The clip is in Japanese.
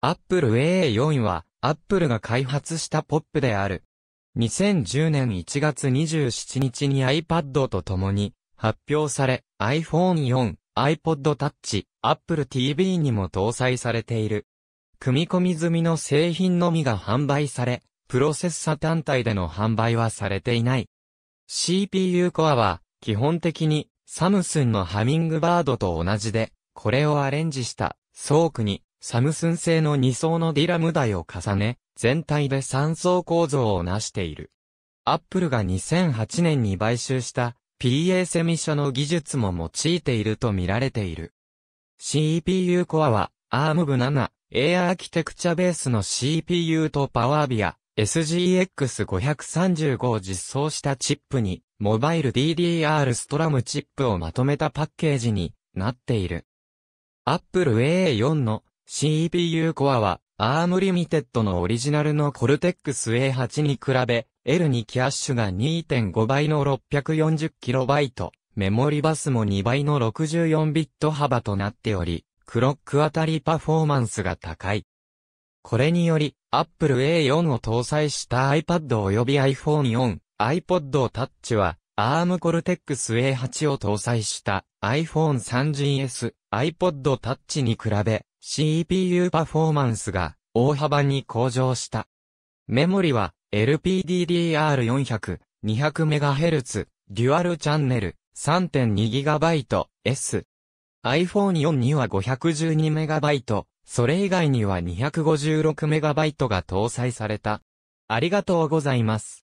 Apple AA4 は、Apple が開発したポップである。2010年1月27日に iPad と共に発表され、iPhone 4、iPod Touch、Apple TV にも搭載されている。組み込み済みの製品のみが販売され、プロセッサ単体での販売はされていない。CPU コアは、基本的に、サムスンのハミングバードと同じで、これをアレンジした、ソークに、サムスン製の2層のディラム台を重ね、全体で3層構造を成している。アップルが2008年に買収した PA セミ社の技術も用いていると見られている。CPU コアは ARM 部 7A アーキテクチャベースの CPU とパワービア SGX535 を実装したチップにモバイル DDR ストラムチップをまとめたパッケージになっている。アップル a A4 の CPU コアは ARM リミテッドのオリジナルのコルテックス A8 に比べ L にキャッシュが2.5倍の 640KB、メモリバスも2倍の 64bit 幅となっており、クロックあたりパフォーマンスが高い。これにより、Apple A4 を搭載した iPad 及び iPhone4、iPod Touch は、ARM Cortex A8 を搭載した iPhone 3GS、iPod Touch に比べ、CPU パフォーマンスが大幅に向上した。メモリは LPDDR400、200MHz、デュアルチャンネル、3.2GB、S。iPhone 4には 512MB、それ以外には 256MB が搭載された。ありがとうございます。